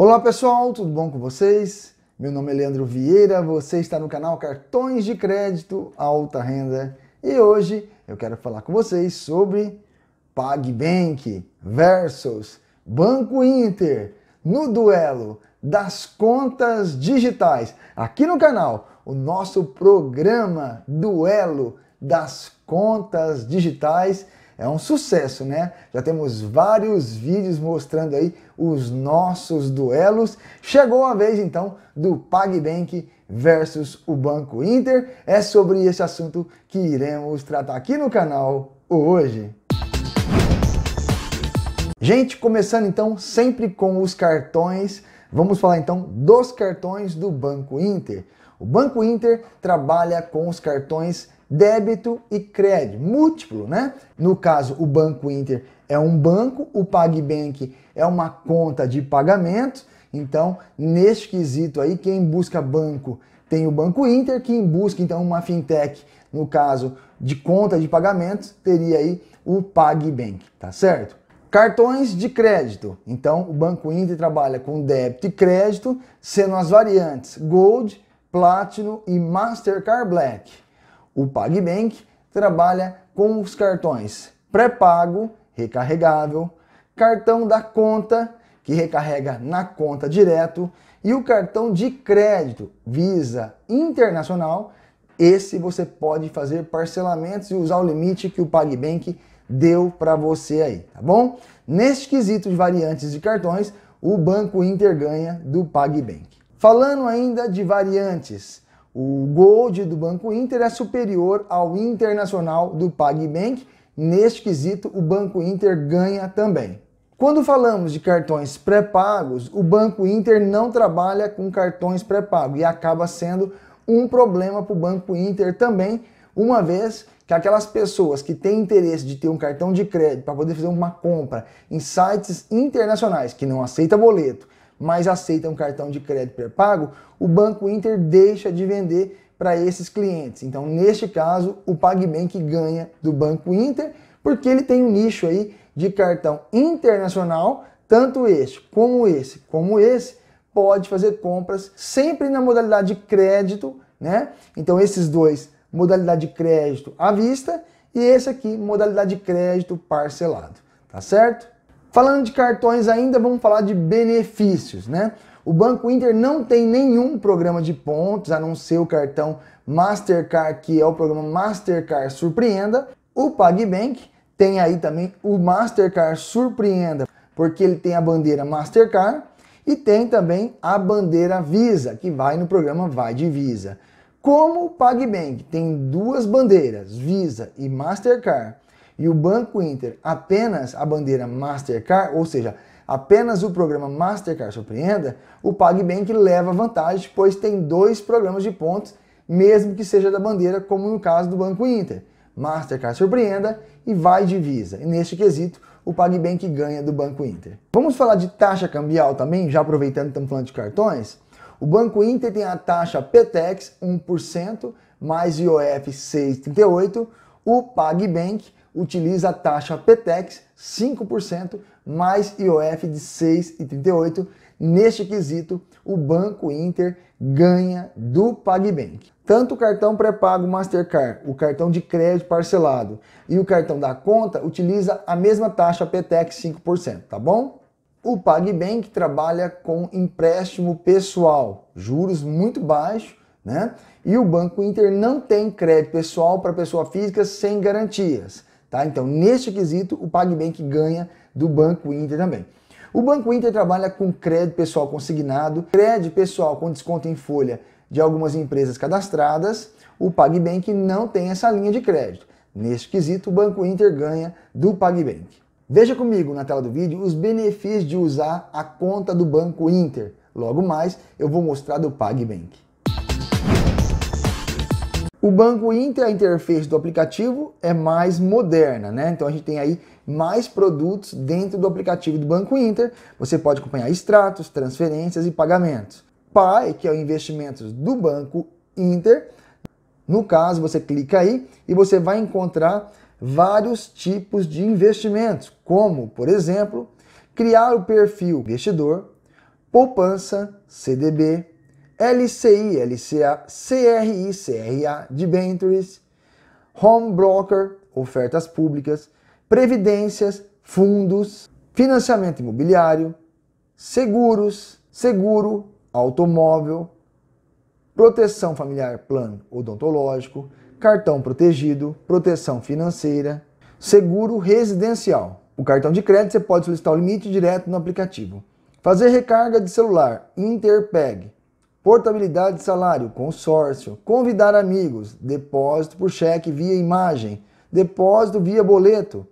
Olá pessoal, tudo bom com vocês? Meu nome é Leandro Vieira, você está no canal Cartões de Crédito Alta Renda e hoje eu quero falar com vocês sobre PagBank versus Banco Inter no duelo das contas digitais. Aqui no canal, o nosso programa Duelo das Contas Digitais é um sucesso, né? Já temos vários vídeos mostrando aí os nossos duelos. Chegou a vez então do PagBank versus o Banco Inter. É sobre esse assunto que iremos tratar aqui no canal hoje. Gente, começando então sempre com os cartões, vamos falar então dos cartões do Banco Inter. O Banco Inter trabalha com os cartões débito e crédito, múltiplo, né? No caso, o Banco Inter é um banco, o PagBank é uma conta de pagamento. Então, neste quesito aí, quem busca banco tem o Banco Inter, quem busca então uma fintech, no caso de conta de pagamentos, teria aí o PagBank, tá certo? Cartões de crédito. Então, o Banco Inter trabalha com débito e crédito, sendo as variantes Gold, Platinum e Mastercard Black. O PagBank trabalha com os cartões pré-pago, recarregável, cartão da conta, que recarrega na conta direto, e o cartão de crédito Visa Internacional. Esse você pode fazer parcelamentos e usar o limite que o PagBank deu para você aí, tá bom? Neste quesito de variantes de cartões, o Banco Inter ganha do PagBank. Falando ainda de variantes, o Gold do Banco Inter é superior ao Internacional do PagBank. Neste quesito, o Banco Inter ganha também. Quando falamos de cartões pré-pagos, o Banco Inter não trabalha com cartões pré-pago e acaba sendo um problema para o Banco Inter também, uma vez que aquelas pessoas que têm interesse de ter um cartão de crédito para poder fazer uma compra em sites internacionais que não aceita boleto mas aceitam cartão de crédito pré-pago, o Banco Inter deixa de vender para esses clientes. Então, neste caso, o PagBank ganha do Banco Inter, porque ele tem um nicho aí de cartão internacional, tanto esse, como esse, como esse, pode fazer compras sempre na modalidade de crédito, né? Então, esses dois, modalidade de crédito à vista e esse aqui, modalidade de crédito parcelado, tá certo? Falando de cartões ainda, vamos falar de benefícios, né? O Banco Inter não tem nenhum programa de pontos, a não ser o cartão Mastercard, que é o programa Mastercard Surpreenda. O PagBank tem aí também o Mastercard Surpreenda, porque ele tem a bandeira Mastercard e tem também a bandeira Visa, que vai no programa Vai de Visa. Como o PagBank tem duas bandeiras, Visa e Mastercard, e o Banco Inter apenas a bandeira Mastercard, ou seja, apenas o programa Mastercard surpreenda, o PagBank leva vantagem, pois tem dois programas de pontos, mesmo que seja da bandeira, como no caso do Banco Inter. Mastercard surpreenda e vai de Visa. E neste quesito, o PagBank ganha do Banco Inter. Vamos falar de taxa cambial também, já aproveitando que estamos falando de cartões? O Banco Inter tem a taxa PTEX 1%, mais IOF 6,38%, o PagBank utiliza a taxa PTEX 5% mais IOF de 6,38. Neste quesito, o Banco Inter ganha do PagBank. Tanto o cartão pré-pago Mastercard, o cartão de crédito parcelado e o cartão da conta utiliza a mesma taxa PTEX 5%, tá bom? O PagBank trabalha com empréstimo pessoal, juros muito baixos, né? E o Banco Inter não tem crédito pessoal para pessoa física sem garantias. Tá? Então, neste quesito, o PagBank ganha do Banco Inter também. O Banco Inter trabalha com crédito pessoal consignado, crédito pessoal com desconto em folha de algumas empresas cadastradas. O PagBank não tem essa linha de crédito. Neste quesito, o Banco Inter ganha do PagBank. Veja comigo na tela do vídeo os benefícios de usar a conta do Banco Inter. Logo mais, eu vou mostrar do PagBank. O banco Inter, a interface do aplicativo é mais moderna, né? Então a gente tem aí mais produtos dentro do aplicativo do Banco Inter. Você pode acompanhar extratos, transferências e pagamentos. PAI, que é o investimentos do Banco Inter. No caso, você clica aí e você vai encontrar vários tipos de investimentos, como, por exemplo, criar o perfil investidor, poupança, CDB, LCI, LCA, CRI, CRA, debentures, home broker, ofertas públicas, previdências, fundos, financiamento imobiliário, seguros, seguro, automóvel, proteção familiar, plano odontológico, cartão protegido, proteção financeira, seguro residencial. O cartão de crédito você pode solicitar o limite direto no aplicativo. Fazer recarga de celular, Interpeg, portabilidade de salário, consórcio, convidar amigos, depósito por cheque via imagem, depósito via boleto,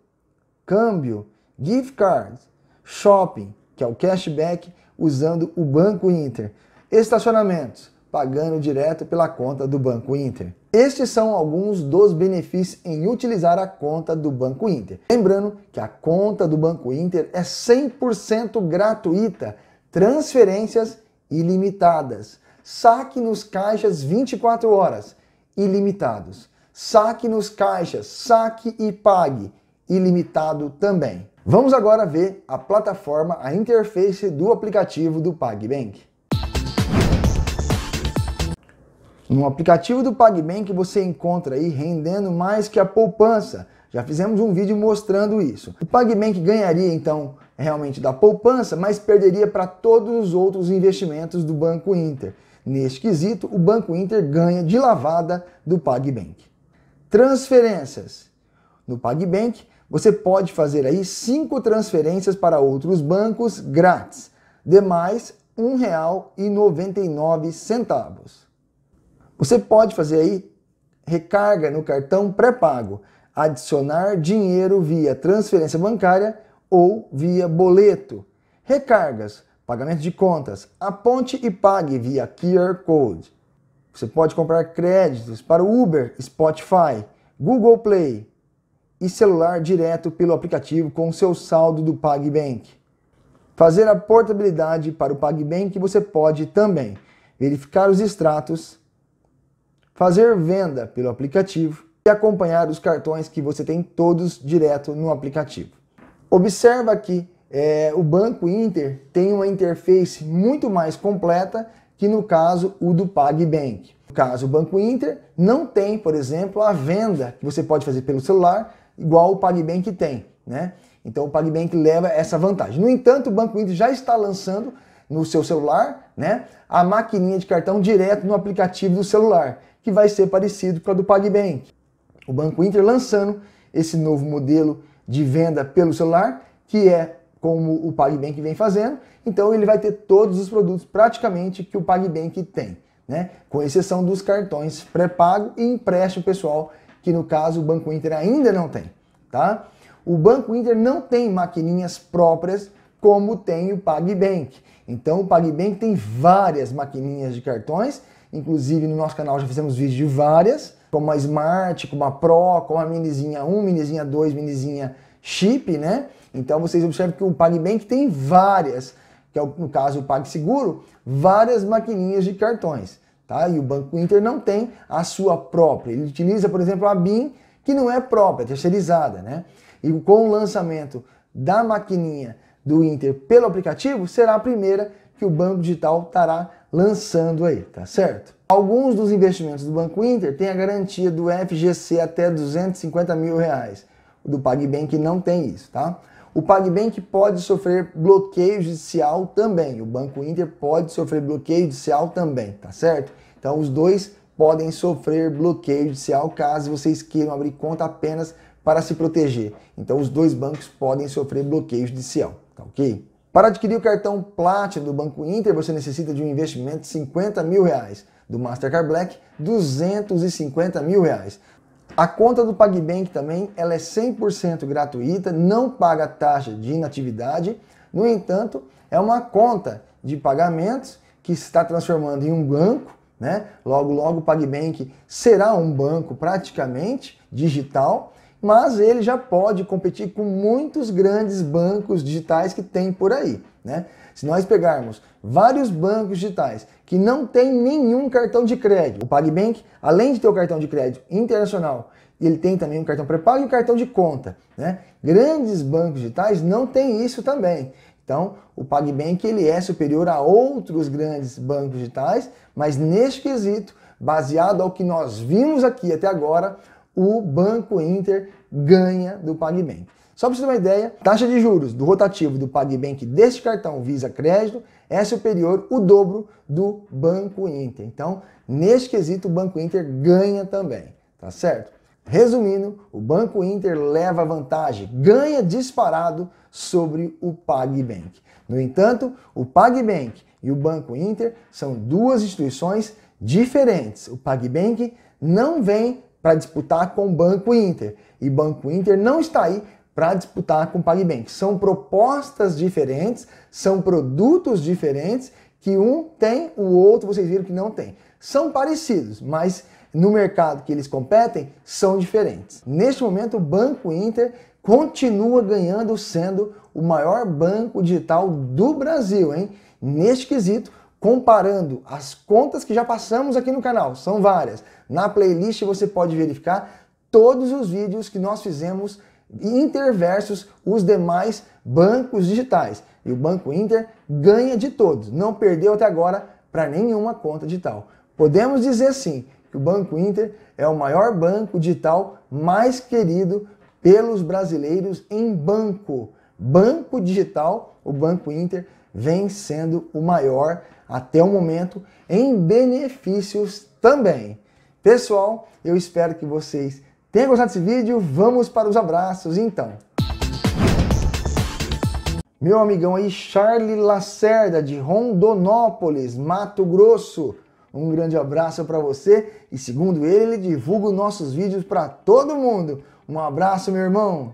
câmbio, gift card, shopping, que é o cashback usando o Banco Inter, estacionamentos, pagando direto pela conta do Banco Inter. Estes são alguns dos benefícios em utilizar a conta do Banco Inter. Lembrando que a conta do Banco Inter é 100% gratuita, transferências ilimitadas. Saque nos caixas 24 horas, ilimitados. Saque nos caixas, saque e pague, ilimitado também. Vamos agora ver a plataforma, a interface do aplicativo do PagBank. No aplicativo do PagBank você encontra aí rendendo mais que a poupança. Já fizemos um vídeo mostrando isso. O PagBank ganharia então realmente da poupança, mas perderia para todos os outros investimentos do Banco Inter. Neste quesito, o Banco Inter ganha de lavada do PagBank. Transferências. No PagBank, você pode fazer aí cinco transferências para outros bancos grátis, demais R$ 1,99. Você pode fazer aí recarga no cartão pré-pago, adicionar dinheiro via transferência bancária ou via boleto. Recargas, Pagamento de contas. Aponte e pague via QR Code. Você pode comprar créditos para o Uber, Spotify, Google Play e celular direto pelo aplicativo com seu saldo do PagBank. Fazer a portabilidade para o PagBank você pode também verificar os extratos, fazer venda pelo aplicativo e acompanhar os cartões que você tem todos direto no aplicativo. Observa aqui é, o Banco Inter tem uma interface muito mais completa que no caso o do PagBank. No caso, o Banco Inter não tem, por exemplo, a venda que você pode fazer pelo celular, igual o PagBank tem, né? Então o PagBank leva essa vantagem. No entanto, o Banco Inter já está lançando no seu celular, né, a maquininha de cartão direto no aplicativo do celular, que vai ser parecido com a do PagBank. O Banco Inter lançando esse novo modelo de venda pelo celular, que é como o PagBank vem fazendo, então ele vai ter todos os produtos praticamente que o PagBank tem, né? com exceção dos cartões pré-pago e empréstimo pessoal, que no caso o Banco Inter ainda não tem. Tá? O Banco Inter não tem maquininhas próprias como tem o PagBank. Então o PagBank tem várias maquininhas de cartões, inclusive no nosso canal já fizemos vídeo de várias, como a Smart, como a Pro, como a Minizinha 1, Minizinha 2, Minizinha chip, né? Então vocês observam que o PagBank tem várias, que é o, no caso o PagSeguro, várias maquininhas de cartões, tá? E o Banco Inter não tem a sua própria. Ele utiliza, por exemplo, a BIM, que não é própria, é terceirizada, né? E com o lançamento da maquininha do Inter pelo aplicativo, será a primeira que o Banco Digital estará lançando aí, tá certo? Alguns dos investimentos do Banco Inter têm a garantia do FGC até 250 mil reais do PagBank não tem isso, tá? O PagBank pode sofrer bloqueio judicial também. O Banco Inter pode sofrer bloqueio judicial também, tá certo? Então os dois podem sofrer bloqueio judicial caso vocês queiram abrir conta apenas para se proteger. Então os dois bancos podem sofrer bloqueio judicial, tá ok? Para adquirir o cartão Platinum do Banco Inter, você necessita de um investimento de 50 mil reais. Do Mastercard Black, 250 mil reais. A conta do PagBank também ela é 100% gratuita, não paga taxa de inatividade. No entanto, é uma conta de pagamentos que se está transformando em um banco. Né? Logo, logo o PagBank será um banco praticamente digital mas ele já pode competir com muitos grandes bancos digitais que tem por aí. Né? Se nós pegarmos vários bancos digitais que não tem nenhum cartão de crédito, o PagBank, além de ter o cartão de crédito internacional, ele tem também um cartão pré-pago e um cartão de conta. Né? Grandes bancos digitais não tem isso também. Então, o PagBank ele é superior a outros grandes bancos digitais, mas neste quesito, baseado ao que nós vimos aqui até agora, o Banco Inter ganha do PagBank. Só para você ter uma ideia, taxa de juros do rotativo do PagBank deste cartão Visa Crédito é superior o dobro do Banco Inter. Então, neste quesito, o Banco Inter ganha também, tá certo? Resumindo, o Banco Inter leva vantagem, ganha disparado sobre o PagBank. No entanto, o PagBank e o Banco Inter são duas instituições diferentes. O PagBank não vem para disputar com o Banco Inter. E Banco Inter não está aí para disputar com o PagBank. São propostas diferentes, são produtos diferentes que um tem, o outro vocês viram que não tem. São parecidos, mas no mercado que eles competem são diferentes. Neste momento, o Banco Inter continua ganhando sendo o maior banco digital do Brasil, hein? Neste quesito, comparando as contas que já passamos aqui no canal, são várias. Na playlist você pode verificar todos os vídeos que nós fizemos interversos os demais bancos digitais. E o Banco Inter ganha de todos, não perdeu até agora para nenhuma conta digital. Podemos dizer sim que o Banco Inter é o maior banco digital mais querido pelos brasileiros em banco. Banco digital, o Banco Inter vem sendo o maior até o momento em benefícios também. Pessoal, eu espero que vocês tenham gostado desse vídeo. Vamos para os abraços, então. Meu amigão aí, Charlie Lacerda, de Rondonópolis, Mato Grosso. Um grande abraço para você e segundo ele, ele divulga nossos vídeos para todo mundo. Um abraço, meu irmão.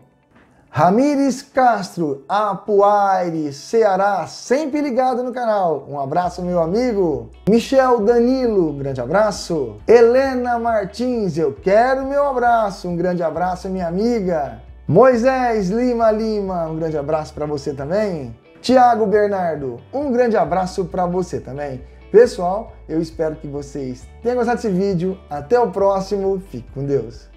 Ramires Castro, Apuaire, Ceará, sempre ligado no canal. Um abraço, meu amigo. Michel Danilo, grande abraço. Helena Martins, eu quero meu abraço. Um grande abraço, minha amiga. Moisés Lima Lima, um grande abraço para você também. Tiago Bernardo, um grande abraço para você também. Pessoal, eu espero que vocês tenham gostado desse vídeo. Até o próximo. Fique com Deus.